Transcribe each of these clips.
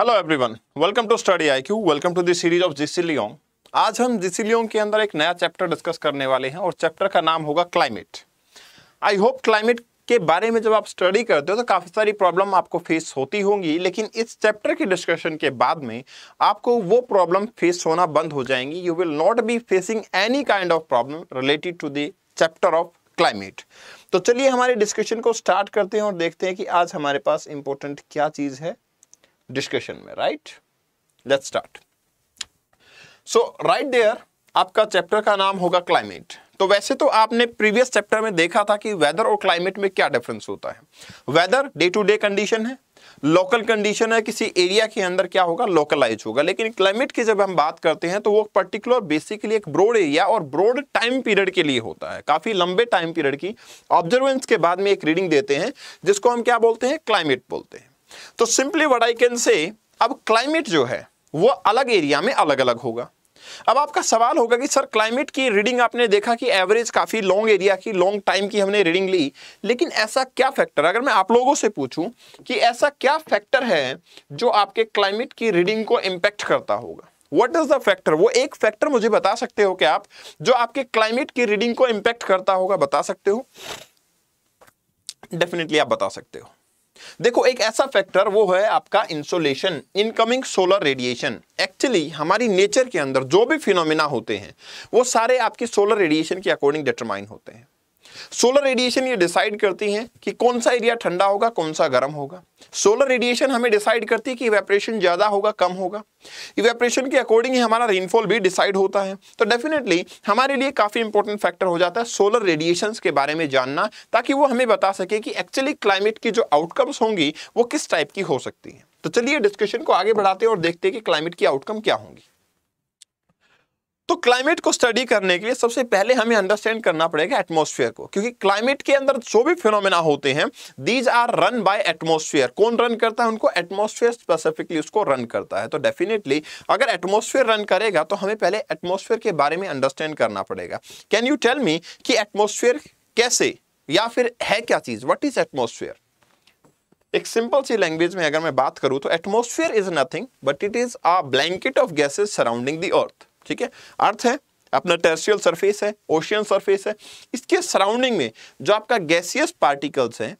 hello everyone welcome to study I Q welcome to this series of जिसी आज हम जिसी के अंदर एक नया चैप्टर डिस्कस करने वाले हैं और चैप्टर का नाम होगा क्लाइमेट आई होप क्लाइमेट के बारे में जब आप स्टडी करते हो तो काफ़ी सारी प्रॉब्लम आपको फेस होती होंगी लेकिन इस चैप्टर के डिस्कशन के बाद में आपको वो प्रॉब्लम फेस होना बंद हो जाएंगी you will not be facing any kind of problem related to the chapter of climate तो चलिए हमारे डिस्कशन को स्टार्ट करते हैं और देखते हैं कि आज हमारे पास इंपॉर्टेंट क्या चीज़ है डिस्कशन में right let's start so right there आपका चैप्टर का नाम होगा क्लाइमेट तो वैसे तो आपने प्रीवियस चैप्टर में देखा था कि वेदर और क्लाइमेट में क्या डिफरेंस होता है weather day to day condition है लोकल कंडीशन है किसी एरिया के अंदर क्या होगा लोकलाइज होगा लेकिन क्लाइमेट की जब हम बात करते हैं तो वो पर्टिकुलर बेसिकली एक ब्रॉड एरिया और ब्रॉड टाइम पीरियड के लिए होता है काफ़ी लंबे टाइम पीरियड की ऑब्जर्वेंस के बाद में एक रीडिंग देते हैं जिसको हम क्या बोलते हैं क्लाइमेट बोलते हैं तो simply what I can say अब क्लाइमेट जो है वो अलग एरिया में अलग अलग होगा अब आपका सवाल होगा कि सर क्लाइमेट की रीडिंग आपने देखा कि एवरेज काफ़ी लॉन्ग एरिया की लॉन्ग टाइम की हमने रीडिंग ली लेकिन ऐसा क्या फैक्टर अगर मैं आप लोगों से पूछूं कि ऐसा क्या फैक्टर है जो आपके क्लाइमेट की रीडिंग को इंपैक्ट करता होगा व्हाट इज द फैक्टर वो एक फैक्टर मुझे बता सकते हो क्या आप जो आपके क्लाइमेट की रीडिंग को इंपैक्ट करता होगा बता सकते हो डेफिनेटली आप बता सकते हो देखो एक ऐसा फैक्टर वो है आपका insolation incoming solar radiation actually हमारी नेचर के अंदर जो भी फिनोमिना होते हैं वो सारे आपके सोलर रेडिएशन के अकॉर्डिंग डिटरमाइन होते हैं सोलर रेडिएशन ये डिसाइड करती हैं कि कौन सा एरिया ठंडा होगा कौन सा गर्म होगा सोलर रेडिएशन हमें डिसाइड करती है कि इवेपरेशन ज़्यादा होगा कम होगा इवेपरेशन के अकॉर्डिंग ही हमारा रेनफॉल भी डिसाइड होता है तो डेफिनेटली हमारे लिए काफ़ी इंपॉर्टेंट फैक्टर हो जाता है सोलर रेडिएशन के बारे में जानना ताकि वो हमें बता सके कि एक्चुअली क्लाइमेट की जो आउटकम्स होंगी वो किस टाइप की हो सकती हैं तो चलिए डिस्कशन को आगे बढ़ाते हैं और देखते हैं कि क्लाइमेट की आउटकम क्या होंगी तो क्लाइमेट को स्टडी करने के लिए सबसे पहले हमें अंडरस्टैंड करना पड़ेगा एटमॉस्फेयर को क्योंकि क्लाइमेट के अंदर जो भी फिनोमेना होते हैं these are run by atmosphere कौन रन करता है उनको एटमॉस्फेयर स्पेसिफिकली उसको रन करता है तो डेफिनेटली अगर एटमॉस्फेयर रन करेगा तो हमें पहले एटमॉस्फेयर के बारे में अंडरस्टैंड करना पड़ेगा कैन यू टेल मी कि एटमोसफियर कैसे या फिर है क्या चीज वट इज एटमोसफियर एक सिंपल सी लैंग्वेज में अगर मैं बात करूं तो atmosphere is nothing but it is a blanket of gases surrounding the earth ठीक है अर्थ है अपना टेरेस्ट्रियल सरफेस है ओशियन सरफेस है इसके सराउंडिंग में जो आपका गैसियस पार्टिकल्स हैं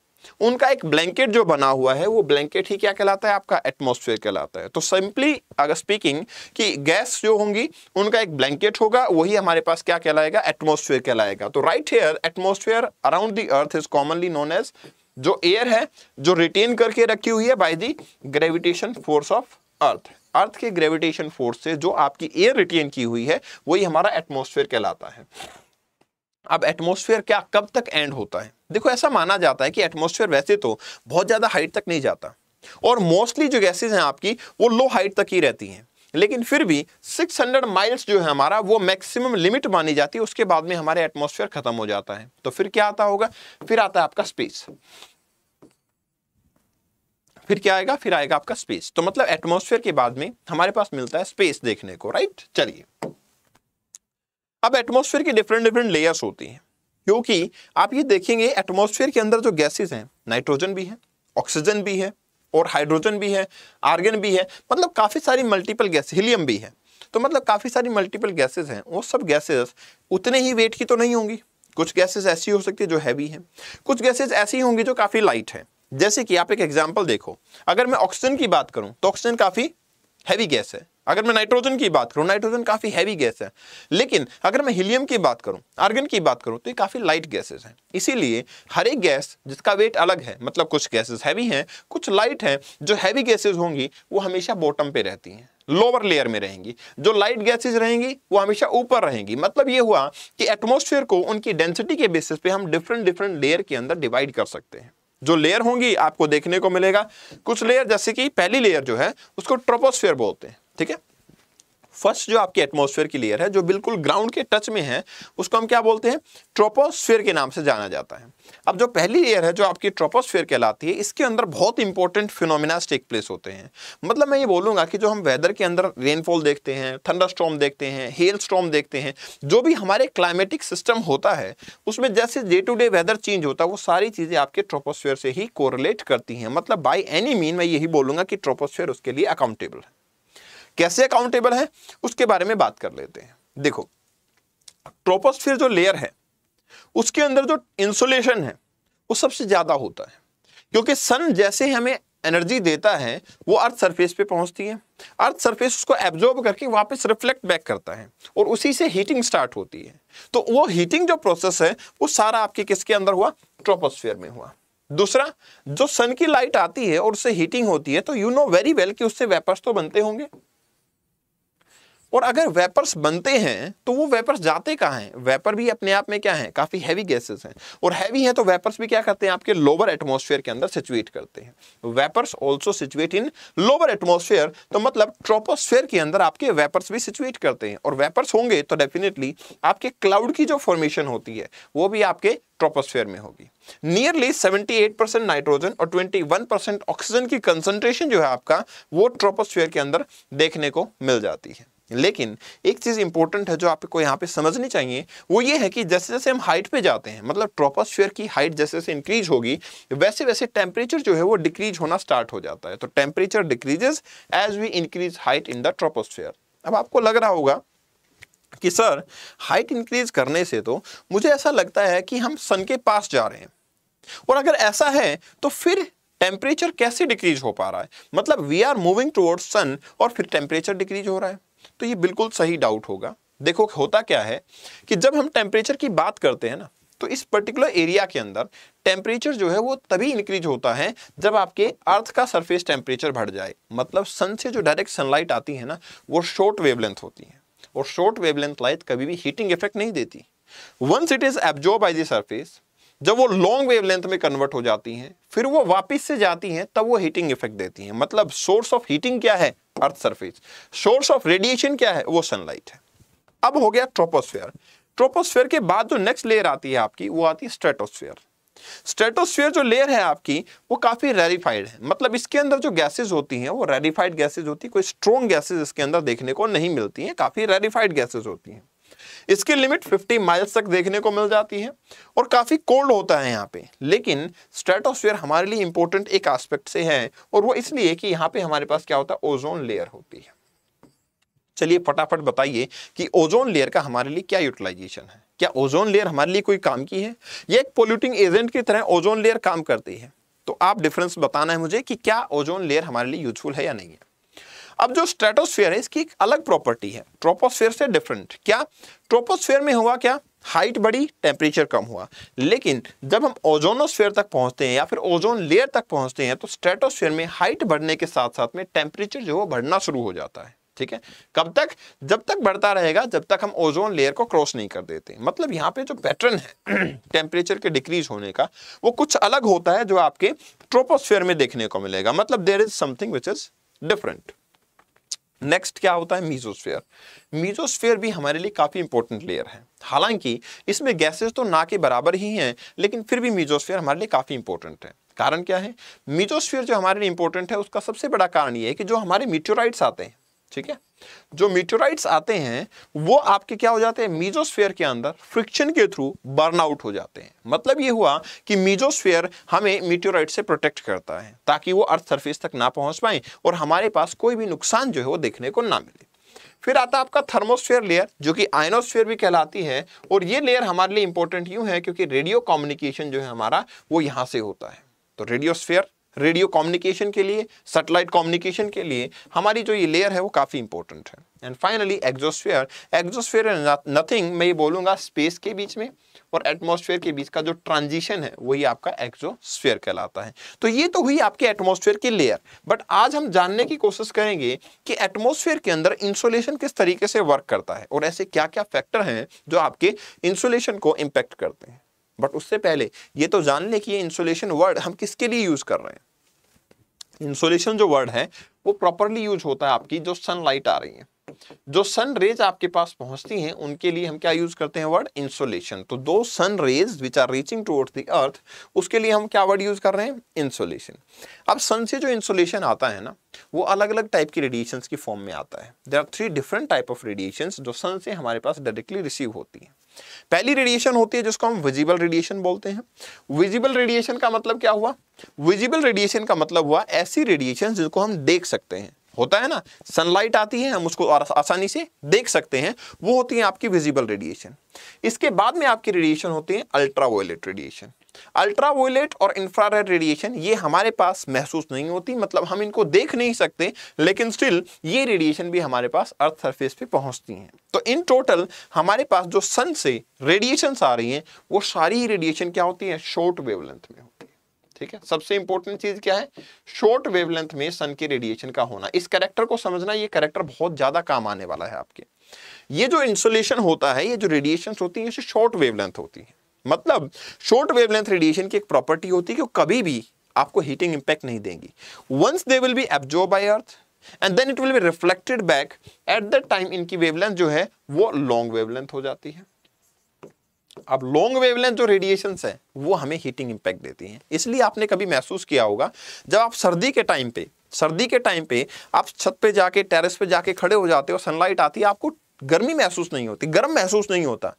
उनका एक ब्लैंकेट जो बना हुआ है वो ब्लैंकेट ही क्या कहलाता है आपका एटमॉस्फेयर कहलाता है तो सिंपली अगर स्पीकिंग कि गैस जो होंगी उनका एक ब्लैंकेट होगा वही हमारे पास क्या कहलाएगा एटमॉस्फेयर कहलाएगा तो right here atmosphere around the earth is commonly known as जो एयर है जो रिटेन करके रखी हुई है by the gravitation force of earth earth के ग्रेविटेशन फोर्स से जो आपकी एयर रिटेन की हुई है वही हमारा एटमोस्फेयर कहलाता है अब एटमोस्फेयर क्या कब तक एंड होता है देखो ऐसा माना जाता है कि एटमोस्फेयर वैसे तो बहुत ज़्यादा हाइट तक नहीं जाता और मोस्टली जो गैसेज हैं आपकी वो लो हाइट तक ही रहती हैं लेकिन फिर भी 600 माइल्स जो है हमारा वो मैक्सिमम लिमिट मानी जाती है उसके बाद में हमारे एटमोसफेयर खत्म हो जाता है तो फिर क्या आता होगा फिर आता है आपका स्पेस फिर क्या आएगा फिर आएगा आपका स्पेस तो मतलब एटमोसफेयर के बाद में हमारे पास मिलता है स्पेस देखने को राइट चलिए अब एटमोस्फेयर की डिफरेंट डिफरेंट लेयर्स होती हैं क्योंकि आप ये देखेंगे एटमोस्फेयर के अंदर जो गैसेज हैं नाइट्रोजन भी है ऑक्सीजन भी है और हाइड्रोजन भी है आर्गन भी है मतलब काफ़ी सारी मल्टीपल गैस हिलियम भी है तो मतलब काफ़ी सारी मल्टीपल गैसेज हैं वो सब गैसेज उतने ही वेट की तो नहीं होंगी कुछ गैसेज ऐसी हो सकती है जो हैवी हैं कुछ गैसेज ऐसी होंगी जो काफ़ी लाइट हैं जैसे कि आप एक एग्जाम्पल देखो अगर मैं ऑक्सीजन की बात करूँ तो ऑक्सीजन काफ़ी हैवी गैस है अगर मैं नाइट्रोजन की बात करूँ नाइट्रोजन काफ़ी हैवी गैस है लेकिन अगर मैं हीलियम की बात करूँ आर्गन की बात करूँ तो ये काफ़ी लाइट गैसेस हैं इसीलिए हर एक गैस जिसका वेट अलग है मतलब कुछ गैसेस हैवी हैं कुछ लाइट हैं जो हैवी गैसेस होंगी वो हमेशा बॉटम पे रहती हैं लोअर लेयर में रहेंगी जो लाइट गैसेज रहेंगी वो हमेशा ऊपर रहेंगी मतलब ये हुआ कि एटमोसफेयर को उनकी डेंसिटी के बेसिस पे हम डिफरेंट डिफरेंट लेयर के अंदर डिवाइड कर सकते हैं जो लेयर होंगी आपको देखने को मिलेगा कुछ लेयर जैसे कि पहली लेयर जो है उसको ट्रोपोस्फेयर बोलते हैं ठीक है फर्स्ट जो आपकी एटमोसफेयर की लेयर है जो बिल्कुल ग्राउंड के टच में है उसको हम क्या बोलते हैं ट्रोपोस्फेयर के नाम से जाना जाता है अब जो पहली लेयर है जो आपकी ट्रोपोस्फेयर कहलाती है इसके अंदर बहुत इंपॉर्टेंट फिनोमिनाज टेक प्लेस होते हैं मतलब मैं ये बोलूँगा कि जो हम वेदर के अंदर रेनफॉल देखते हैं थंडर देखते हैं हेल स्टॉम देखते हैं जो भी हमारे क्लाइमेटिक सिस्टम होता है उसमें जैसे day to day weather change होता है वो सारी चीज़ें आपके ट्रोपोस्फेयर से ही कोरिलेट करती हैं मतलब बाई एनी मीन मैं यही बोलूँगा कि ट्रोपोस्फेयर उसके लिए अकाउंटेबल है कैसे अकाउंटेबल है उसके बारे में बात कर लेते हैं देखो ट्रोपोस्फियर जो लेयर है उसके अंदर जो इंसुलेशन है वो सबसे ज़्यादा होता है क्योंकि सन जैसे हमें एनर्जी देता है वो अर्थ सरफेस पे पहुंचती है अर्थ सरफेस उसको एब्जॉर्ब करके वापस रिफ्लेक्ट बैक करता है और उसी से हीटिंग स्टार्ट होती है तो वो हीटिंग जो प्रोसेस है वो सारा आपके किसके अंदर हुआ ट्रोपोस्फेयर में हुआ दूसरा जो सन की लाइट आती है और उससे हीटिंग होती है तो यू नो वेरी वेल कि उससे वेपर्स तो बनते होंगे और अगर वेपर्स बनते हैं तो वो वेपर्स जाते कहाँ हैं वेपर भी अपने आप में क्या है काफ़ी हैवी गैसेस हैं और हैवी हैं तो वेपर्स भी क्या करते हैं आपके लोअर एटमोसफेयर के अंदर सिचुएट करते हैं vapours also situate in lower atmosphere तो मतलब ट्रोपोस्फेयर के अंदर आपके वेपर्स भी सिचुएट करते हैं और वेपर्स होंगे तो डेफिनेटली आपके क्लाउड की जो फॉर्मेशन होती है वो भी आपके ट्रोपोस्फेयर में होगी नियरली 78 परसेंट नाइट्रोजन और 21 परसेंट ऑक्सीजन की कंसंट्रेशन जो है आपका वो ट्रोपोस्फेयर के अंदर देखने को मिल जाती है लेकिन एक चीज़ इंपॉर्टेंट है जो आपको यहाँ पे समझनी चाहिए वो ये है कि जैसे जैसे हम हाइट पे जाते हैं मतलब ट्रोपोस्फेयर की हाइट जैसे जैसे इंक्रीज होगी वैसे वैसे टेम्परेचर जो है वो डिक्रीज होना स्टार्ट हो जाता है तो temperature decreases as we increase height in the troposphere अब आपको लग रहा होगा कि सर हाइट इंक्रीज करने से तो मुझे ऐसा लगता है कि हम सन के पास जा रहे हैं और अगर ऐसा है तो फिर टेम्परेचर कैसे डिक्रीज हो पा रहा है मतलब we are moving towards sun और फिर टेम्परेचर डिक्रीज हो रहा है तो ये बिल्कुल सही डाउट होगा देखो होता क्या है कि जब हम टेम्परेचर की बात करते हैं ना तो इस पर्टिकुलर एरिया के अंदर टेम्परेचर जो है वो तभी इंक्रीज होता है जब आपके अर्थ का सरफेस टेम्परेचर बढ़ जाए मतलब सन से जो डायरेक्ट सनलाइट आती है ना वो शॉर्ट वेवलेंथ होती है और शॉर्ट वेवलेंथ लाइट कभी भी हीटिंग इफेक्ट नहीं देती once it is absorb by the surface जब वो लॉन्ग वेवलेंथ में कन्वर्ट हो जाती हैं फिर वो वापस से जाती हैं तब वो हीटिंग इफेक्ट देती हैं मतलब सोर्स ऑफ हीटिंग क्या है earth surface source of radiation क्या है वो सनलाइट है अब हो गया ट्रोपोस्फेयर ट्रोपोस्फेयर के बाद जो नेक्स्ट लेयर आती है आपकी वो आती है स्ट्रेटोस्फेयर स्ट्रेटोस्फेयर जो लेयर है आपकी वो काफ़ी रेरिफाइड है मतलब इसके अंदर जो गैसेज होती हैं वो रेरिफाइड गैसेज होती है कोई स्ट्रॉन्ग गैसेज इसके अंदर देखने को नहीं मिलती हैं काफ़ी रेरिफाइड गैसेज होती हैं इसकी लिमिट 50 माइल्स तक देखने को मिल जाती है और काफ़ी कोल्ड होता है यहाँ पे लेकिन स्ट्रेटोस्फेयर हमारे लिए इंपॉर्टेंट एक एस्पेक्ट से है और वो इसलिए कि यहाँ पे हमारे पास क्या होता है ओजोन लेयर होती है चलिए फटाफट बताइए कि ओजोन लेयर का हमारे लिए क्या यूटिलाइजेशन है क्या ओजोन लेयर हमारे लिए कोई काम की है यह एक पोल्यूटिंग एजेंट की तरह ओजोन लेयर काम करती है तो आप डिफरेंस बताना है मुझे कि क्या ओजोन लेयर हमारे लिए यूजफुल है या नहीं है अब जो स्ट्रेटोस्फेयर है इसकी एक अलग प्रॉपर्टी है ट्रोपोस्फेयर से डिफरेंट क्या ट्रोपोस्फेयर में हुआ क्या हाइट बढ़ी टेम्परेचर कम हुआ लेकिन जब हम ओजोनोस्फेयर तक पहुंचते हैं या फिर ओजोन लेयर तक पहुंचते हैं तो स्ट्रेटोस्फेयर में हाइट बढ़ने के साथ साथ में टेम्परेचर जो है बढ़ना शुरू हो जाता है ठीक है कब तक जब तक बढ़ता रहेगा जब तक हम ओजोन लेयर को क्रॉस नहीं कर देते मतलब यहाँ पे जो पैटर्न है टेम्परेचर के डिक्रीज होने का वो कुछ अलग होता है जो आपके ट्रोपोस्फेयर में देखने को मिलेगा मतलब there is something which is different next क्या होता है मीजोस्फेयर मीजोस्फेयर भी हमारे लिए काफ़ी इंपॉर्टेंट लेयर है हालांकि इसमें गैसेस तो ना के बराबर ही हैं लेकिन फिर भी मीजोस्फेयर हमारे लिए काफ़ी इंपॉर्टेंट है कारण क्या है मीजोस्फेयर जो हमारे लिए इंपॉर्टेंट है उसका सबसे बड़ा कारण ये है कि जो हमारे मीटोराइड्स आते हैं ठीक है जो मीटोराइट्स आते हैं वो आपके क्या हो जाते हैं मीजोस्फेयर के अंदर फ्रिक्शन के थ्रू बर्नआउट हो जाते हैं मतलब ये हुआ कि मीजोस्फेयर हमें मीटोराइट से प्रोटेक्ट करता है ताकि वो अर्थ सरफेस तक ना पहुंच पाए और हमारे पास कोई भी नुकसान जो है वो देखने को ना मिले फिर आता है आपका थर्मोस्फेयर लेयर जो कि आयनोस्फेयर भी कहलाती है और ये लेयर हमारे लिए इंपॉर्टेंट यूँ है क्योंकि रेडियो कम्युनिकेशन जो है हमारा वो यहाँ से होता है तो रेडियोस्फेयर रेडियो कम्युनिकेशन के लिए सैटेलाइट कम्युनिकेशन के लिए हमारी जो ये लेयर है वो काफ़ी इंपॉर्टेंट है and finally exosphere exosphere nothing मैं ये बोलूँगा स्पेस के बीच में और एटमोसफेयर के बीच का जो ट्रांजिशन है वही आपका एग्जोस्फेयर कहलाता है तो ये तो हुई आपके एटमोसफेयर की लेयर बट आज हम जानने की कोशिश करेंगे कि एटमोसफेयर के अंदर इंसुलेशन किस तरीके से वर्क करता है और ऐसे क्या क्या फैक्टर हैं जो आपके इंसुलेशन को इम्पेक्ट करते हैं बट उससे पहले ये तो जान लें कि ये इंसुलेशन वर्ड हम किसके लिए यूज़ कर रहे हैं इंसुलेशन जो वर्ड है वो प्रॉपरली यूज होता है आपकी जो सनलाइट आ रही है जो सन रेज आपके पास पहुंचती हैं उनके लिए हम क्या यूज करते हैं वर्ड इंसोलेशन तो दो sun rays which are reaching towards the earth उसके लिए हम क्या वर्ड यूज कर रहे हैं इंसोलेशन अब सन से जो इंसोलेशन आता है ना वो अलग अलग टाइप की रेडिएशन की फॉर्म में आता है there are three different type of radiation जो सन से हमारे पास डायरेक्टली रिसीव होती है पहली रेडिएशन होती है जिसको हम विजिबल रेडिएशन बोलते हैं विजिबल रेडिएशन का मतलब क्या हुआ विजिबल रेडिएशन का मतलब हुआ ऐसी रेडिएशन जिसको हम देख सकते हैं होता है ना सनलाइट आती है हम उसको आसानी से देख सकते हैं वो होती है आपकी विजिबल रेडिएशन इसके बाद में आपकी रेडिएशन होती है ultraviolet radiation ultraviolet और इंफ्रारेड रेडिएशन ये हमारे पास महसूस नहीं होती मतलब हम इनको देख नहीं सकते लेकिन स्टिल ये रेडिएशन भी हमारे पास अर्थ सरफेस पे पहुंचती हैं तो इन टोटल हमारे पास जो सन से रेडिएशन आ रही हैं वो सारी रेडिएशन क्या होती है शॉर्ट वेवलेंथ में होती ठीक है सबसे इंपॉर्टेंट चीज क्या है शॉर्ट वेवलेंथ में सन के रेडिएशन का होना इस करेक्टर को समझना ये करेक्टर बहुत ज्यादा काम आने वाला है आपके ये जो इंसुलेशन होता है ये जो रेडिएशन होती है शॉर्ट वेवलेंथ होती है मतलब शॉर्ट वेवलेंथ रेडिएशन की एक प्रॉपर्टी होती है कि कभी भी आपको हीटिंग इंपैक्ट नहीं देंगी once they will be absorb by earth and then it will be reflected back at the time इनकी वेवलेंथ जो है वो लॉन्ग वेवलेंथ हो जाती है अब लॉन्ग वेवलेंथ जो रेडिएशन है वो हमें हीटिंग इम्पैक्ट देती हैं इसलिए आपने कभी महसूस किया होगा जब आप सर्दी के टाइम पे सर्दी के टाइम पे आप छत पे जाके टेरेस पे जाके खड़े हो जाते हो सनलाइट आती है आपको गर्मी महसूस नहीं होती गर्म महसूस नहीं होता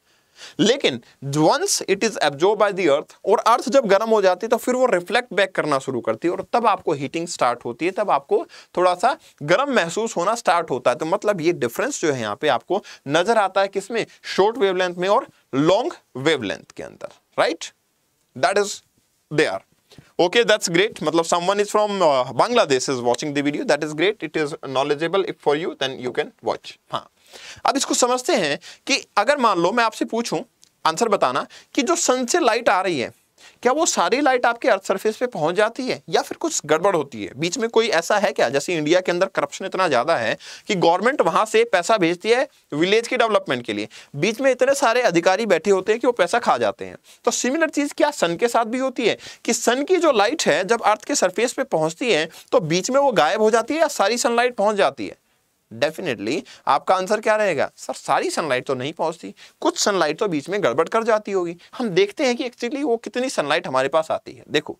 लेकिन once it is absorb by the earth और अर्थ जब गर्म हो जाती है तो फिर वो रिफ्लेक्ट बैक करना शुरू करती है और तब आपको हीटिंग स्टार्ट होती है तब आपको थोड़ा सा गर्म महसूस होना स्टार्ट होता है तो मतलब ये डिफरेंस जो है यहाँ पे आपको नजर आता है किसमें शॉर्ट वेवलेंथ में और लॉन्ग वेवलेंथ के अंदर right that is they are okay that's great मतलब someone is from Bangladesh is watching the video that is great it is knowledgeable if for you then you can watch हाँ अब इसको समझते हैं कि अगर मान लो मैं आपसे पूछूं आंसर बताना कि जो सन से लाइट आ रही है क्या वो सारी लाइट आपके अर्थ सरफेस पे पहुंच जाती है या फिर कुछ गड़बड़ होती है बीच में कोई ऐसा है क्या जैसे इंडिया के अंदर करप्शन इतना ज़्यादा है कि गवर्नमेंट वहां से पैसा भेजती है विलेज की डेवलपमेंट के लिए बीच में इतने सारे अधिकारी बैठे होते हैं कि वो पैसा खा जाते हैं तो सिमिलर चीज़ क्या सन के साथ भी होती है कि सन की जो लाइट है जब अर्थ के सरफेस पे पहुंचती है तो बीच में वो गायब हो जाती है या सारी सनलाइट पहुंच जाती है डेफिनेटली आपका आंसर क्या रहेगा सर सारी सनलाइट तो नहीं पहुंचती कुछ सनलाइट तो बीच में गड़बड़ कर जाती होगी हम देखते हैं कि एक्चुअली वो कितनी सनलाइट हमारे पास आती है देखो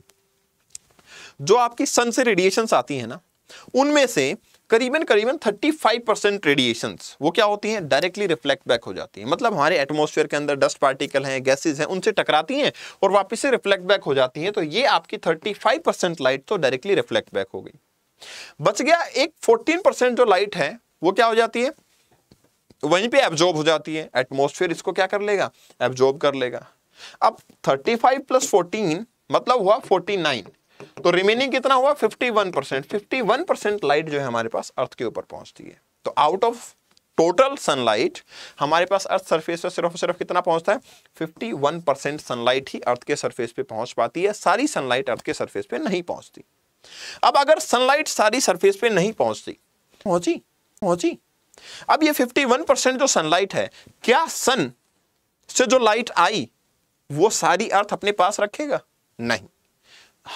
जो आपकी सन से रेडिएशन आती है ना उनमें से करीबन करीबन 35 परसेंट रेडिएशन वो क्या होती हैं डायरेक्टली रिफ्लेक्ट बैक हो जाती हैं मतलब हमारे एटमोसफेयर के अंदर डस्ट पार्टिकल हैं गैसेज हैं उनसे टकराती हैं और वापस से रिफ्लेक्ट बैक हो जाती हैं तो ये आपकी 35 परसेंट लाइट तो डायरेक्टली रिफ्लेक्ट बैक हो गई बच गया एक 14 परसेंट जो लाइट है वो क्या हो जाती है वहीं पे एब्जॉर्ब हो जाती है एटमोस्फेयर इसको क्या कर लेगा एब्जॉर्ब कर लेगा अब 35 प्लस 14 मतलब हुआ 49 तो रिमेनिंग कितना हुआ 51 परसेंट फिफ्टी परसेंट लाइट जो है हमारे पास अर्थ के ऊपर पहुंचती है तो आउट ऑफ टोटल सनलाइट हमारे पास अर्थ सरफेस पर सिर्फ सिर्फ कितना पहुंचता है 51 परसेंट सनलाइट ही अर्थ के सरफेस पे पहुंच पाती है सारी सनलाइट अर्थ के सरफेस पे नहीं पहुंचती अब अगर सनलाइट सारी सरफेस पे नहीं पहुंचती पहुंची पहुंची अब ये 51 परसेंट जो सनलाइट है क्या सन से जो लाइट आई वो सारी अर्थ अपने पास रखेगा नहीं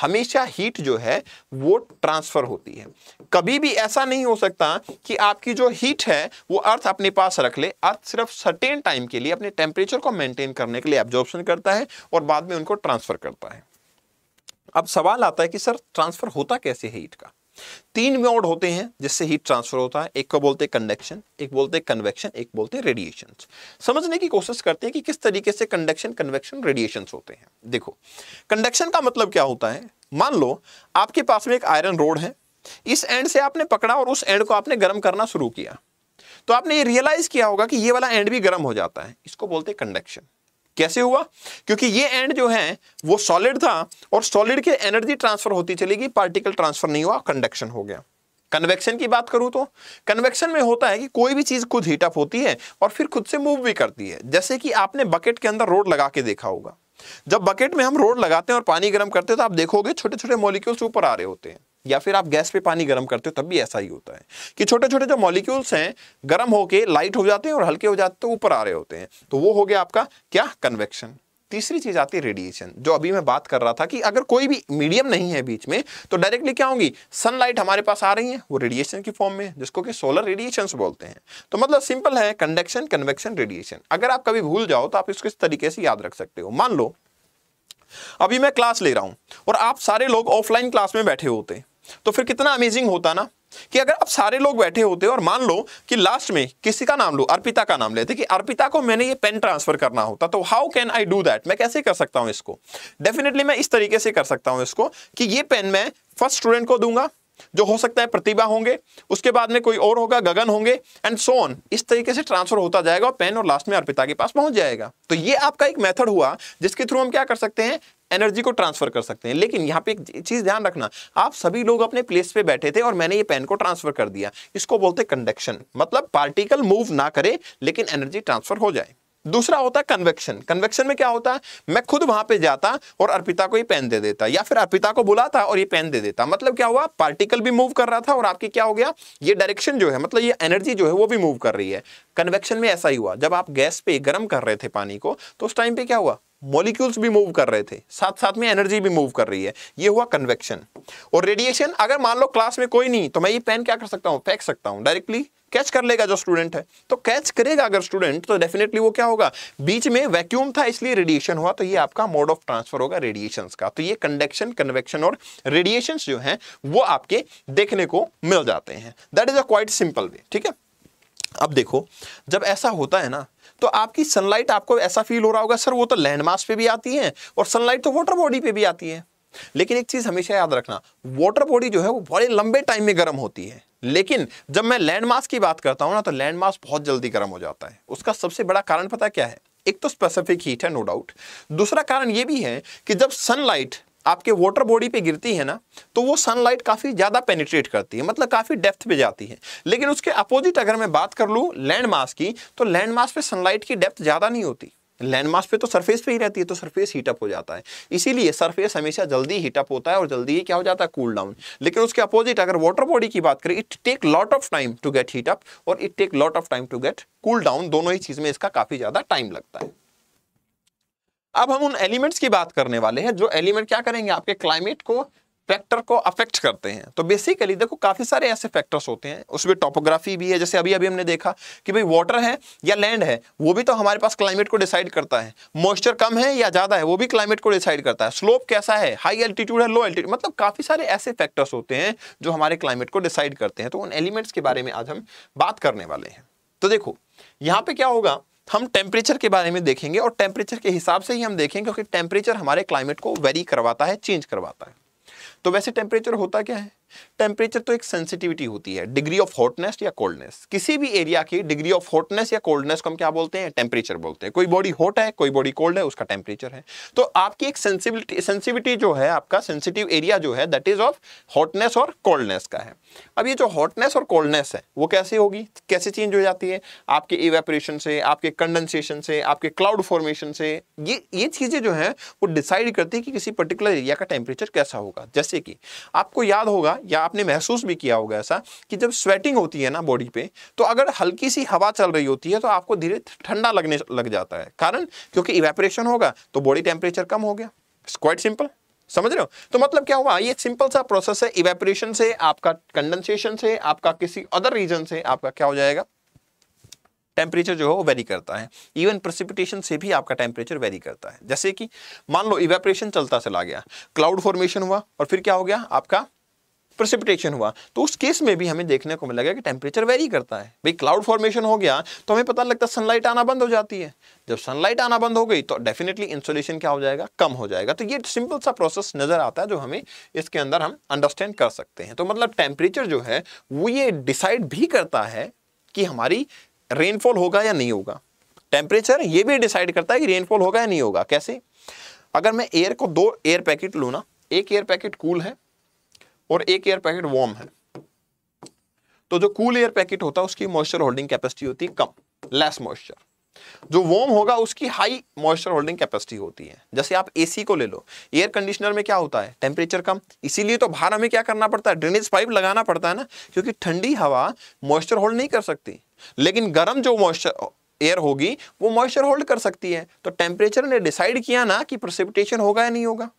हमेशा हीट जो है वो ट्रांसफर होती है कभी भी ऐसा नहीं हो सकता कि आपकी जो हीट है वो अर्थ अपने पास रख ले अर्थ सिर्फ सर्टेन टाइम के लिए अपने टेम्परेचर को मेंटेन करने के लिए एब्जॉर्प्शन करता है और बाद में उनको ट्रांसफर करता है अब सवाल आता है कि सर ट्रांसफर होता कैसे है हीट का तीन मोड होते हैं जिससे हीट ट्रांसफर होता है एक को बोलते हैं कंडक्शन एक बोलते हैं कन्वेक्शन एक बोलते हैं रेडिएशन समझने की कोशिश करते हैं कि किस तरीके से कंडक्शन कन्वेक्शन रेडिएशन होते हैं देखो कंडक्शन का मतलब क्या होता है मान लो आपके पास में एक आयरन रोड है इस एंड से आपने पकड़ा और उस एंड को आपने गर्म करना शुरू किया तो आपने ये रियलाइज किया होगा कि ये वाला एंड भी गर्म हो जाता है इसको बोलते हैं कंडक्शन कैसे हुआ क्योंकि ये एंड जो है वो सॉलिड था और सॉलिड के एनर्जी ट्रांसफर होती चलेगी पार्टिकल ट्रांसफर नहीं हुआ कंडक्शन हो गया कन्वेक्शन की बात करूं तो कन्वेक्शन में होता है कि कोई भी चीज़ खुद हीटअप होती है और फिर खुद से मूव भी करती है जैसे कि आपने बकेट के अंदर रोड लगा के देखा होगा जब बकेट में हम रोड लगाते हैं और पानी गर्म करते हैं तो आप देखोगे छोटे छोटे मॉलिक्यूल्स ऊपर आ रहे होते हैं या फिर आप गैस पे पानी गर्म करते हो तब भी ऐसा ही होता है कि छोटे छोटे जो मॉलिक्यूल्स हैं गर्म होके लाइट हो जाते हैं और हल्के हो जाते हैं तो ऊपर आ रहे होते हैं तो वो हो गया आपका क्या कन्वेक्शन तीसरी चीज आती है रेडिएशन जो अभी मैं बात कर रहा था कि अगर कोई भी मीडियम नहीं है बीच में तो डायरेक्टली क्या होंगी सनलाइट हमारे पास आ रही है वो रेडिएशन की फॉर्म में जिसको कि सोलर रेडिएशन बोलते हैं तो मतलब सिंपल है कंडक्शन कन्वेक्शन रेडिएशन अगर आप कभी भूल जाओ तो आप इसको इस तरीके से याद रख सकते हो मान लो अभी मैं क्लास ले रहा हूं और आप सारे लोग ऑफलाइन क्लास में बैठे होते हैं तो फिर कितना अमेजिंग होता ना कि अगर आप सारे लोग बैठे होते और मान लो कि लास्ट में किसी का नाम लो अर्पिता का नाम लेते कि अर्पिता को मैंने ये पेन ट्रांसफर करना होता तो how can I do that मैं कैसे कर सकता हूं इसको डेफिनेटली मैं इस तरीके से कर सकता हूं इसको कि ये पेन मैं फर्स्ट स्टूडेंट को दूंगा जो हो सकता है प्रतिभा होंगे उसके बाद में कोई और होगा गगन होंगे एंड सोन इस तरीके से ट्रांसफर होता जाएगा और पेन और लास्ट में अर्पिता के पास पहुंच जाएगा तो ये आपका एक मेथड हुआ जिसके थ्रू हम क्या कर सकते हैं एनर्जी को ट्रांसफर कर सकते हैं लेकिन यहाँ पे एक चीज़ ध्यान रखना आप सभी लोग अपने प्लेस पे बैठे थे और मैंने ये पेन को ट्रांसफर कर दिया इसको बोलते कंडक्शन मतलब पार्टिकल मूव ना करे लेकिन एनर्जी ट्रांसफर हो जाए दूसरा होता है कन्वेक्शन कन्वेक्शन में क्या होता है मैं खुद वहां पे जाता और अर्पिता को ये पेन दे देता या फिर अर्पिता को बुलाता और ये पेन दे देता मतलब क्या हुआ पार्टिकल भी मूव कर रहा था और आपके क्या हो गया ये डायरेक्शन जो है मतलब ये एनर्जी जो है वो भी मूव कर रही है कन्वेक्शन में ऐसा ही हुआ जब आप गैस पे गर्म कर रहे थे पानी को तो उस टाइम पे क्या हुआ मॉलिक्यूल्स भी मूव कर रहे थे साथ साथ में एनर्जी भी मूव कर रही है ये हुआ कन्वेक्शन और रेडिएशन अगर मान लो क्लास में कोई नहीं तो मैं ये पेन क्या कर सकता हूँ फेंक सकता हूँ डायरेक्टली कैच कर लेगा जो स्टूडेंट है तो कैच करेगा अगर स्टूडेंट तो डेफिनेटली वो क्या होगा बीच में वैक्यूम था इसलिए रेडिएशन हुआ तो ये आपका मोड ऑफ ट्रांसफर होगा रेडिएशन का तो ये कंडक्शन कन्वेक्शन और रेडिएशन जो है वो आपके देखने को मिल जाते हैं that is a quite simple way ठीक है अब देखो जब ऐसा होता है ना तो आपकी सनलाइट आपको ऐसा फील हो रहा होगा सर वो तो लैंड मास पे भी आती है और सनलाइट तो वाटर बॉडी पे भी आती है लेकिन एक चीज़ हमेशा याद रखना वाटर बॉडी जो है वो बड़े लंबे टाइम में गर्म होती है लेकिन जब मैं लैंड मास की बात करता हूँ ना तो लैंड मास बहुत जल्दी गर्म हो जाता है उसका सबसे बड़ा कारण पता क्या है एक तो स्पेसिफिक हीट है नो डाउट दूसरा कारण ये भी है कि जब सनलाइट आपके वाटर बॉडी पे गिरती है ना तो वो सनलाइट काफ़ी ज़्यादा पेनिट्रेट करती है मतलब काफ़ी डेप्थ पे जाती है लेकिन उसके अपोजिट अगर मैं बात कर लूँ लैंड मास की तो लैंड मास पे सनलाइट की डेप्थ ज़्यादा नहीं होती लैंड मास पे तो सरफेस पे ही रहती है तो सरफेस हीटअप हो जाता है इसीलिए सरफेस हमेशा जल्दी हीटअप होता है और जल्दी ही क्या हो जाता है कूल डाउन लेकिन उसके अपोजिट अगर वाटर बॉडी की बात करें it take lot of time to get heat up और it take lot of time to get cool down दोनों ही चीज़ में इसका काफ़ी ज़्यादा टाइम लगता है अब हम उन एलिमेंट्स की बात करने वाले हैं जो एलिमेंट क्या करेंगे आपके क्लाइमेट को फैक्टर को अफेक्ट करते हैं तो बेसिकली देखो काफी सारे ऐसे फैक्टर्स होते हैं उसमें टोपोग्राफी भी है जैसे अभी अभी हमने देखा कि भाई वाटर है या लैंड है वो भी तो हमारे पास क्लाइमेट को डिसाइड करता है मॉइस्चर कम है या ज्यादा है वो भी क्लाइमेट को डिसाइड करता है स्लोप कैसा है हाई एल्टीट्यूड है लो एल्टीट्यूड मतलब काफी सारे ऐसे फैक्टर्स होते हैं जो हमारे क्लाइमेट को डिसाइड करते हैं तो उन एलिमेंट्स के बारे में आज हम बात करने वाले हैं तो देखो यहाँ पे क्या होगा हम टेम्परेचर के बारे में देखेंगे और टेम्परेचर के हिसाब से ही हम देखेंगे क्योंकि टेम्परेचर हमारे क्लाइमेट को वेरी करवाता है चेंज करवाता है तो वैसे टेम्परेचर होता क्या है टेम्परेचर तो एक सेंसिटिविटी होती है डिग्री ऑफ हॉटनेस या कोल्डनेस किसी भी एरिया की डिग्री ऑफ हॉटनेस या कोल्डनेस को हम क्या बोलते हैं टेम्परेचर बोलते हैं कोई बॉडी हॉट है कोई बॉडी कोल्ड है उसका टेम्परेचर है तो आपकी एक सेंसिबिलिटी सेंसिविटी जो है आपका सेंसिटिव एरिया जो है दैट इज ऑफ हॉटनेस और कोल्डनेस का है अब ये जो हॉटनेस और कोल्डनेस है वो कैसे होगी कैसे चेंज हो जाती है आपके इवेपरेशन से आपके कंडेंसेशन से आपके क्लाउड फॉर्मेशन से ये ये चीज़ें जो है वो डिसाइड करती है कि किसी पर्टिकुलर एरिया का टेम्परेचर कैसा होगा जैसे कि आपको याद होगा या आपने महसूस भी किया होगा ऐसा कि जब स्वेटिंग होती है ना बॉडी पे तो अगर हल्की सी हवा चल रही होती है तो आपको धीरे ठंडा लगने लग जाता है कारण क्योंकि इवेपरेशन होगा तो बॉडी टेम्परेचर कम हो गया क्वाइट सिंपल समझ रहे हो तो मतलब क्या हुआ ये सिंपल सा प्रोसेस है इवेपरेशन से आपका कंडेंसेशन से आपका किसी अदर रीजन से आपका क्या हो जाएगा टेम्परेचर जो है वो वेरी करता है इवन प्रेसिपिटेशन से भी आपका टेम्परेचर वेरी करता है जैसे कि मान लो इवेपरेशन चलता चला गया क्लाउड फॉर्मेशन हुआ और फिर क्या हो गया आपका प्रसिपिटेशन हुआ तो उस केस में भी हमें देखने को मिलेगा कि टेम्परेचर वेरी करता है भाई क्लाउड फॉर्मेशन हो गया तो हमें पता लगता है सनलाइट आना बंद हो जाती है जब सनलाइट आना बंद हो गई तो डेफिनेटली इंसुलेशन क्या हो जाएगा कम हो जाएगा तो ये सिंपल सा प्रोसेस नज़र आता है जो हमें इसके अंदर हम अंडरस्टैंड कर सकते हैं तो मतलब टेम्परेचर जो है वो ये डिसाइड भी करता है कि हमारी रेनफॉल होगा या नहीं होगा टेम्परेचर ये भी डिसाइड करता है कि रेनफॉल होगा या नहीं होगा कैसे अगर मैं एयर को दो एयर पैकेट लू ना एक एयर पैकेट कूल है और एक एयर पैकेट वार्म है तो जो कूल एयर पैकेट होता है उसकी मॉइस्चर होल्डिंग कैपेसिटी होती है कम लेस मॉइस्चर जो वॉर्म होगा उसकी हाई मॉइस्चर होल्डिंग कैपेसिटी होती है जैसे आप एसी को ले लो एयर कंडीशनर में क्या होता है टेम्परेचर कम इसीलिए तो बाहर हमें क्या करना पड़ता है ड्रेनेज पाइप लगाना पड़ता है ना क्योंकि ठंडी हवा मॉइस्चर होल्ड नहीं कर सकती लेकिन गर्म जो मॉइस्चर एयर होगी वो मॉइस्चर होल्ड कर सकती है तो टेम्परेचर ने डिसाइड किया ना कि प्रसिपिटेशन होगा या नहीं होगा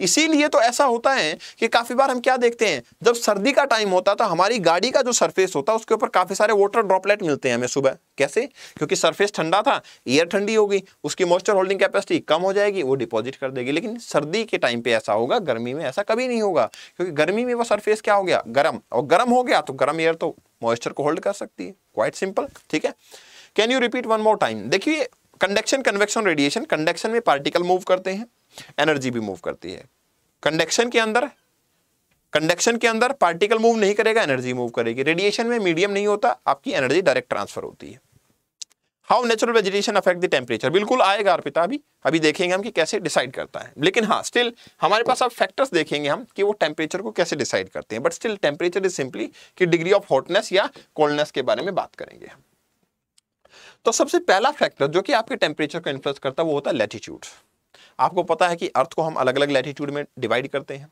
इसीलिए तो ऐसा होता है कि काफ़ी बार हम क्या देखते हैं जब सर्दी का टाइम होता तो हमारी गाड़ी का जो सरफेस होता है उसके ऊपर काफ़ी सारे वाटर ड्रॉपलेट मिलते हैं हमें सुबह कैसे क्योंकि सरफेस ठंडा था एयर ठंडी होगी उसकी मॉइस्चर होल्डिंग कैपेसिटी कम हो जाएगी वो डिपॉजिट कर देगी लेकिन सर्दी के टाइम पे ऐसा होगा गर्मी में ऐसा कभी नहीं होगा क्योंकि गर्मी में वो सरफेस क्या हो गया गर्म और गर्म हो गया तो गर्म एयर तो मॉइस्चर को होल्ड कर सकती है क्वाइट सिंपल ठीक है can you repeat one more time देखिए कंडक्शन कन्वेक्शन रेडिएशन कंडक्शन में पार्टिकल मूव करते हैं एनर्जी भी मूव करती है कंडक्शन के अंदर कंडक्शन के अंदर पार्टिकल मूव नहीं करेगा एनर्जी मूव करेगी रेडिएशन में मीडियम नहीं होता आपकी एनर्जी डायरेक्ट ट्रांसफर होती है how natural vegetation affect the temperature बिल्कुल आएगा अर्पिता अभी अभी देखेंगे हम कि कैसे डिसाइड करता है लेकिन हाँ स्टिल हमारे पास अब फैक्टर्स देखेंगे हम कि वो टेम्परेचर को कैसे डिसाइड करते हैं but still temperature is simply कि डिग्री ऑफ हॉटनेस या कोल्डनेस के बारे में बात करेंगे हम तो सबसे पहला फैक्टर जो कि आपके टेम्परेचर को इन्फ्लुएंस करता है वो होता है लेटीट्यूड आपको पता है कि अर्थ को हम अलग अलग लैटिट्यूड में डिवाइड करते हैं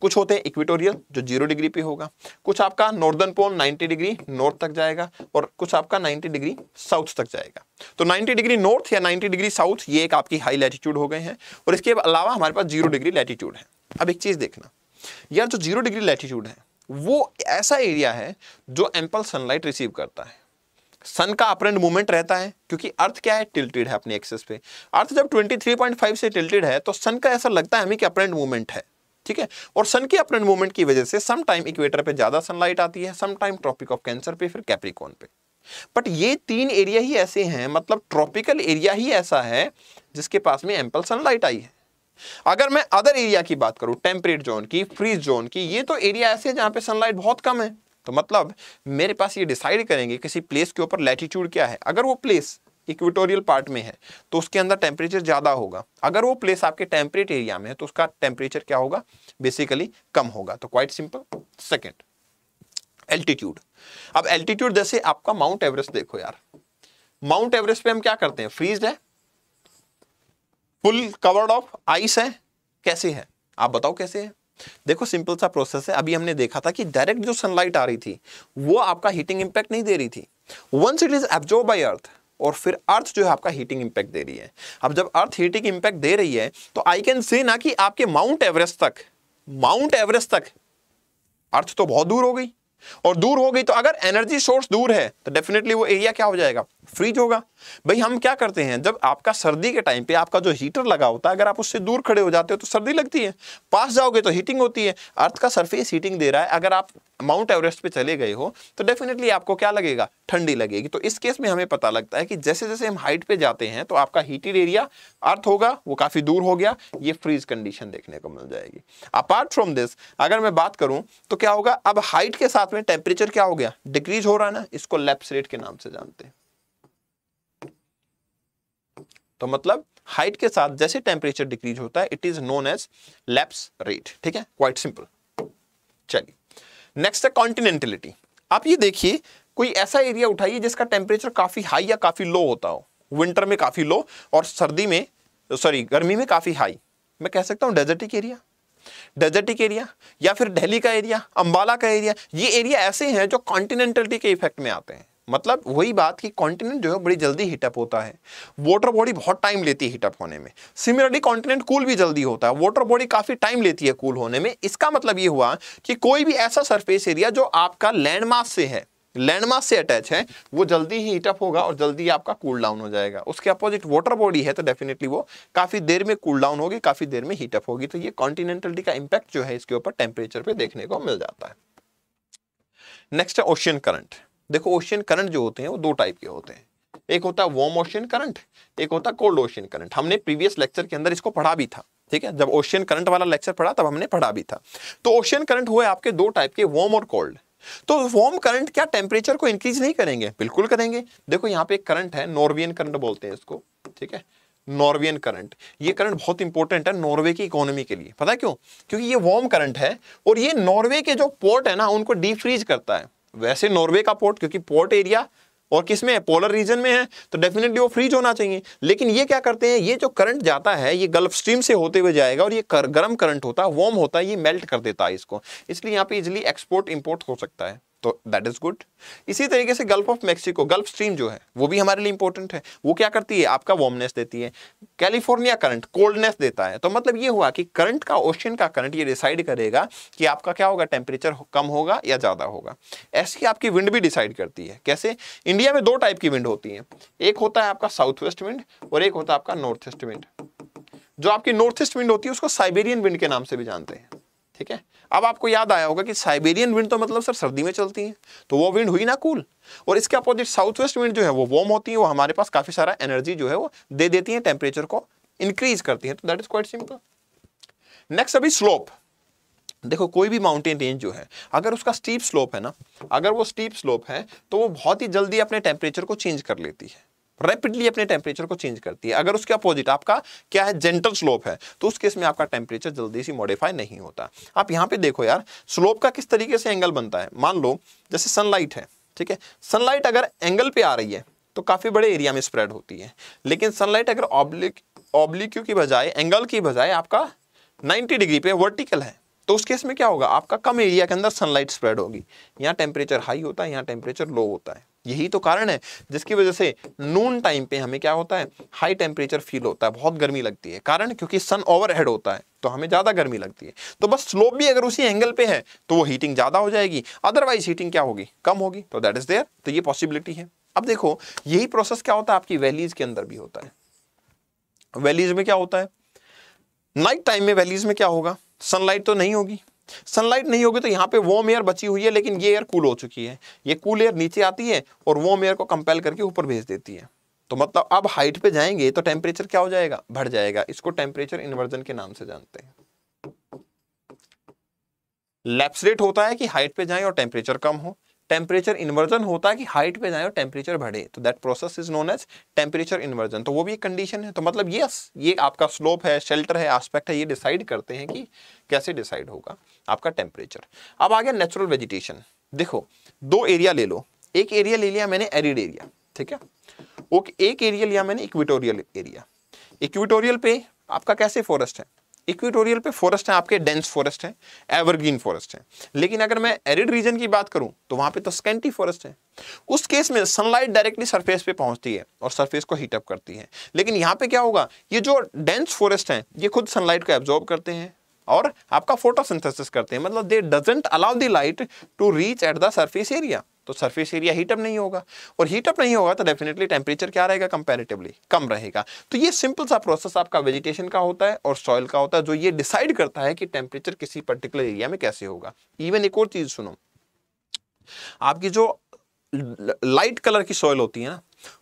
कुछ होते हैं इक्वेटोरियल जो जीरो डिग्री पे होगा कुछ आपका नॉर्दर्न पोल 90 डिग्री नॉर्थ तक जाएगा और कुछ आपका 90 डिग्री साउथ तक जाएगा तो 90 डिग्री नॉर्थ या 90 डिग्री साउथ ये एक आपकी हाई लैटिट्यूड हो गए हैं और इसके अलावा हमारे पास जीरो डिग्री लैटिट्यूड है अब एक चीज़ देखना यार जो जीरो डिग्री लैटिट्यूड है वो ऐसा एरिया है जो एम्पल सनलाइट रिसीव करता है सन का अपरेंट मूवमेंट रहता है क्योंकि अर्थ क्या है टिल्टेड है अपने एक्सेस पे अर्थ जब 23.5 से टिल्टेड है तो सन का ऐसा लगता है हमें कि अपरेंट मूवमेंट है ठीक है और सन की अपरेंट मूवमेंट की वजह से सम टाइम इक्वेटर पे ज़्यादा सनलाइट आती है some time tropic of cancer पे फिर कैप्रिकॉन पे बट ये तीन एरिया ही ऐसे हैं मतलब ट्रॉपिकल एरिया ही ऐसा है जिसके पास में एम्पल सनलाइट आई है अगर मैं अदर एरिया की बात करूं टेम्परेट जोन की फ्रीज जोन की ये तो एरिया ऐसे है जहां पे सनलाइट बहुत कम है तो मतलब मेरे पास ये डिसाइड करेंगे किसी प्लेस के ऊपर लैटीट्यूड क्या है अगर वो प्लेस इक्वेटोरियल पार्ट में है तो उसके अंदर टेम्परेचर ज़्यादा होगा अगर वो प्लेस आपके टेम्परेट एरिया में है तो उसका टेम्परेचर क्या होगा बेसिकली कम होगा तो क्वाइट सिंपल सेकेंड एल्टीट्यूड अब एल्टीट्यूड जैसे आपका माउंट एवरेस्ट देखो यार माउंट एवरेस्ट पे हम क्या करते हैं फ्रीज है फुल कवर्ड ऑफ आइस है कैसे है आप बताओ कैसे है देखो सिंपल सा प्रोसेस है अभी हमने देखा था कि डायरेक्ट जो सनलाइट आ रही थी वो आपका हीटिंग इंपैक्ट नहीं दे रही थी once it is absorb by earth और फिर अर्थ जो है आपका हीटिंग इंपैक्ट दे रही है अब जब अर्थ हीटिंग इंपैक्ट दे रही है तो आई कैन से ना कि आपके माउंट एवरेस्ट तक माउंट एवरेस्ट तक अर्थ तो बहुत दूर हो गई और दूर हो गई तो अगर एनर्जी सोर्स दूर है तो डेफिनेटली वो एरिया क्या हो जाएगा फ्रीज होगा भाई हम क्या करते हैं जब आपका सर्दी के टाइम पे आपका जो हीटर लगा होता है अगर आप उससे दूर खड़े हो जाते हो तो सर्दी लगती है पास जाओगे तो हीटिंग होती है अर्थ का सरफेस हीटिंग दे रहा है अगर आप माउंट एवरेस्ट पे चले गए हो तो डेफिनेटली आपको क्या लगेगा ठंडी लगेगी तो इस केस में हमें पता लगता है कि जैसे जैसे हम हाइट पे जाते हैं तो आपका हीटेड एरिया अर्थ होगा वो काफ़ी दूर हो गया ये फ्रीज कंडीशन देखने को मिल जाएगी अपार्ट फ्रॉम दिस अगर मैं बात करूं तो क्या होगा अब हाइट के साथ में टेम्परेचर क्या हो गया डिक्रीज हो रहा है ना इसको लेप्स रेट के नाम से जानते हैं तो मतलब हाइट के साथ जैसे टेम्परेचर डिक्रीज होता है it is known as lapse rate ठीक है क्वाइट सिंपल चलिए नेक्स्ट है कॉन्टिनेंटलिटी आप ये देखिए कोई ऐसा एरिया उठाइए जिसका टेम्परेचर काफी हाई या काफी लो होता हो विंटर में काफी लो और सर्दी में सॉरी गर्मी में काफी हाई मैं कह सकता हूं डेजर्टिक एरिया डेजर्टिक एरिया या फिर दिल्ली का एरिया अम्बाला का एरिया ये एरिया ऐसे हैं जो कॉन्टिनेंटलिटी के इफेक्ट में आते हैं मतलब वही बात कि कॉन्टिनेंट जो है बड़ी जल्दी हीटअप होता है वाटर बॉडी बहुत टाइम लेती है हीटअप होने में सिमिलरली कॉन्टिनेंट कूल भी जल्दी होता है वाटर बॉडी काफ़ी टाइम लेती है कूल होने में इसका मतलब ये हुआ कि कोई भी ऐसा सरफेस एरिया जो आपका लैंडमार्क से है लैंडमार्क से अटैच है वो जल्दी ही हीटअप होगा और जल्दी आपका कूल डाउन हो जाएगा उसके अपोजिट वाटर बॉडी है तो डेफिनेटली वो काफ़ी देर में कूल डाउन होगी काफ़ी देर में हीटअप होगी तो ये कॉन्टिनेंटलिटी का इम्पैक्ट जो है इसके ऊपर टेम्परेचर पे देखने को मिल जाता है नेक्स्ट है ओशियन करंट देखो ओशियन करंट जो होते हैं वो दो टाइप के होते हैं एक होता है वार्म ओशियन करंट एक होता है कोल्ड ओशियन करंट हमने प्रीवियस लेक्चर के अंदर इसको पढ़ा भी था ठीक है जब ओशियन करंट वाला लेक्चर पढ़ा तब हमने पढ़ा भी था तो ओशियन करंट हुए आपके दो टाइप के वार्म और कोल्ड तो वॉर्म करंट क्या टेम्परेचर को इंक्रीज नहीं करेंगे बिल्कुल करेंगे देखो यहाँ पे एक करंट है नॉर्वियन करंट बोलते हैं इसको ठीक है नॉर्वियन करंट ये करंट बहुत इंपॉर्टेंट है नॉर्वे की इकोनॉमी के लिए पता क्यों क्योंकि ये वार्म करंट है और ये नॉर्वे के जो पोर्ट है ना उनको डीफ्रीज करता है वैसे नॉर्वे का पोर्ट क्योंकि पोर्ट एरिया और किस में है पोलर रीजन में है तो डेफिनेटली वो फ्रीज होना चाहिए लेकिन ये क्या करते हैं ये जो करंट जाता है ये गल्फ स्ट्रीम से होते हुए जाएगा और ये कर, गर्म करंट होता है वार्म होता है ये मेल्ट कर देता है इसको इसलिए यहाँ पे इजिली एक्सपोर्ट इम्पोर्ट हो सकता है तो दैट इज़ गुड इसी तरीके से Gulf of Mexico Gulf Stream जो है वो भी हमारे लिए इंपॉर्टेंट है वो क्या करती है आपका वार्मनेस देती है कैलिफोर्निया करंट कोल्डनेस देता है तो मतलब ये हुआ कि करंट का ओशियन का करंट ये डिसाइड करेगा कि आपका क्या होगा टेम्परेचर कम होगा या ज़्यादा होगा ऐसी आपकी विंड भी डिसाइड करती है कैसे इंडिया में दो टाइप की विंड होती है एक होता है आपका साउथ वेस्ट विंड और एक होता है आपका नॉर्थ ईस्ट विंड जो आपकी नॉर्थ ईस्ट विंड होती है उसको साइबेरियन विंड के नाम से भी जानते हैं ठीक है अब आपको याद आया होगा कि साइबेरियन विंड तो मतलब सर सर्दी में चलती हैं तो वो विंड हुई ना कूल और इसके अपोजिट साउथ वेस्ट विंड जो है वो वार्म होती है वो हमारे पास काफ़ी सारा एनर्जी जो है वो दे देती है टेम्परेचर को इंक्रीज करती है तो that is quite simple next अभी स्लोप देखो कोई भी माउंटेन रेंज जो है अगर उसका स्टीप स्लोप है ना अगर वो स्टीप स्लोप है तो वो बहुत ही जल्दी अपने टेम्परेचर को चेंज कर लेती है रैपिडली अपने टेम्परेचर को चेंज करती है अगर उसके अपोजिट आपका क्या है जेंटल स्लोप है तो उस केस में आपका टेम्परेचर जल्दी से मॉडिफाई नहीं होता आप यहाँ पे देखो यार स्लोप का किस तरीके से एंगल बनता है मान लो जैसे सनलाइट है ठीक है सनलाइट अगर एंगल पे आ रही है तो काफ़ी बड़े एरिया में स्प्रेड होती है लेकिन सनलाइट अगर ऑब्लिक ऑब्लिक्यू की बजाय एंगल की बजाय आपका 90 डिग्री पे वर्टिकल है तो उस केस में क्या होगा आपका कम एरिया के अंदर सनलाइट स्प्रेड होगी यहाँ टेम्परेचर हाई होता है यहाँ टेम्परेचर लो होता है यही तो कारण है जिसकी वजह से नून टाइम पे हमें क्या होता है हाई टेम्परेचर फील होता है बहुत गर्मी लगती है कारण क्योंकि सन ओवर हेड होता है तो हमें ज़्यादा गर्मी लगती है तो बस स्लोप भी अगर उसी एंगल पे है तो वो हीटिंग ज़्यादा हो जाएगी अदरवाइज हीटिंग क्या होगी कम होगी तो दैट इज़ देयर तो ये पॉसिबिलिटी है अब देखो यही प्रोसेस क्या होता है आपकी वैलीज के अंदर भी होता है वैलीज में क्या होता है नाइट टाइम में वैलीज में क्या होगा सनलाइट तो नहीं होगी सनलाइट नहीं होगी तो यहाँ पे वॉम एयर बची हुई है लेकिन ये एयर कूल हो चुकी है ये कूल एयर नीचे आती है और वॉम एयर को कंपेल करके ऊपर भेज देती है तो मतलब अब हाइट पे जाएंगे तो टेम्परेचर क्या हो जाएगा बढ़ जाएगा इसको टेम्परेचर इन्वर्जन के नाम से जानते हैं लैप्स रेट होता है कि हाइट पे जाएं और टेम्परेचर कम हो टेम्परेचर इन्वर्जन होता है कि हाइट पे जाए और टेम्परेचर बढ़े तो that process is known as temperature inversion तो वो भी एक कंडीशन है तो मतलब यस ये आपका स्लोप है शेल्टर है आस्पेक्ट है ये डिसाइड करते हैं कि कैसे डिसाइड होगा आपका टेम्परेचर अब आ गया नेचुरल वेजिटेशन देखो दो एरिया ले लो एक एरिया ले लिया मैंने एरिड एरिया ठीक है ओके एक एरिया लिया मैंने इक्विटोरियल एरिया इक्विटोरियल पे आपका कैसे फॉरेस्ट है इक्वेटोरियल पे फॉरेस्ट है आपके डेंस फॉरेस्ट है एवरग्रीन फॉरेस्ट है लेकिन अगर मैं एरिड रीजन की बात करूं तो वहां पे तो स्केंटी फॉरेस्ट है उस केस में सनलाइट डायरेक्टली सरफेस पे पहुंचती है और सरफेस को हीटअप करती है लेकिन यहाँ पे क्या होगा ये जो डेंस फॉरेस्ट है ये खुद सनलाइट को एब्जॉर्ब करते हैं और आपका फोटोसिंथेसिस करते हैं मतलब they doesn't allow the light to reach at the surface area तो सरफेस एरिया हीटअप नहीं होगा और हीटअप नहीं होगा तो डेफिनेटली टेम्परेचर क्या रहेगा कंपेरेटिवली कम रहेगा तो ये सिंपल सा प्रोसेस आपका वेजिटेशन का होता है और सॉइल का होता है जो ये डिसाइड करता है कि टेम्परेचर किसी पर्टिकुलर एरिया में कैसे होगा इवन एक और चीज सुनो आपकी जो लाइट कलर की सॉइल होती है ना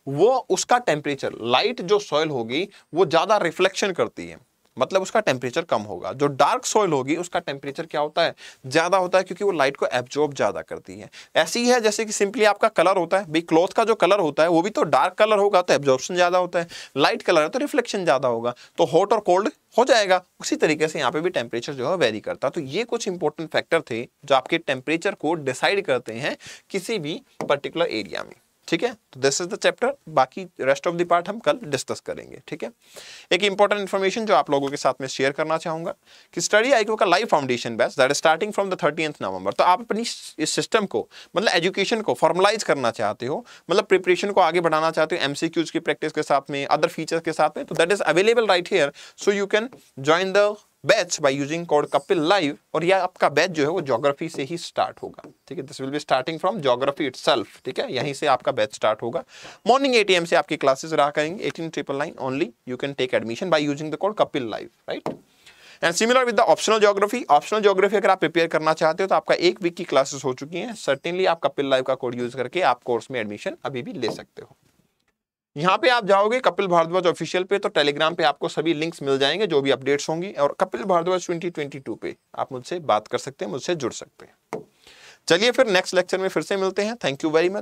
वो उसका टेम्परेचर लाइट जो सॉइल होगी वो ज़्यादा रिफ्लेक्शन करती है मतलब उसका टेम्परेचर कम होगा जो डार्क सॉइल होगी उसका टेम्परेचर क्या होता है ज़्यादा होता है क्योंकि वो लाइट को एब्जॉर्ब ज़्यादा करती है ऐसी है जैसे कि सिंपली आपका कलर होता है भाई क्लॉथ का जो कलर होता है वो भी तो डार्क कलर होगा तो एब्जॉर्बन ज़्यादा होता है लाइट कलर है तो रिफ्लेक्शन ज़्यादा होगा तो हॉट और कोल्ड हो जाएगा उसी तरीके से यहाँ पे भी टेम्परेचर जो है वेरी करता है तो ये कुछ इंपॉर्टेंट फैक्टर थे जो आपके टेम्परेचर को डिसाइड करते हैं किसी भी पर्टिकुलर एरिया में ठीक है तो दिस इज द चैप्टर बाकी रेस्ट ऑफ द पार्ट हम कल डिस्कस करेंगे ठीक है एक इंपॉर्टेंट इन्फॉर्मेशन जो आप लोगों के साथ में शेयर करना चाहूंगा कि स्टडी आईक्यू का live foundation best that starting from the thirty November तो आप अपनी इस सिस्टम को मतलब एजुकेशन को फॉर्मलाइज करना चाहते हो मतलब प्रिपरेशन को आगे बढ़ाना चाहते हो एम की प्रैक्टिस के साथ में अदर फीचर्स के साथ में तो that is available right here so you can join the batch by using code Kapil live और यह आपका बैच जो है वो ज्योग्राफी से ही स्टार्ट होगा ठीक है this will be starting from geography it ठीक है यहीं से आपका बैच स्टार्ट होगा मॉर्निंग एटीएम से आपकी क्लासेस रहा करेंगे eighteen triple nine only you can take admission by using the code Kapil live right and similar with the optional geography optional geography अगर आप प्रिपेयर करना चाहते हो तो आपका एक वीक की क्लासेस हो चुकी हैं सर्टेनली आप कपिल लाइव का कोड यूज करके आप कोर्स में एडमिशन अभी भी ले सकते हो यहाँ पे आप जाओगे कपिल भारद्वाज ऑफिशियल पे तो टेलीग्राम पे आपको सभी लिंक्स मिल जाएंगे जो भी अपडेट्स होंगी और कपिल भारद्वाज 2022 पे आप मुझसे बात कर सकते हैं मुझसे जुड़ सकते हैं चलिए फिर नेक्स्ट लेक्चर में फिर से मिलते हैं थैंक यू वेरी मच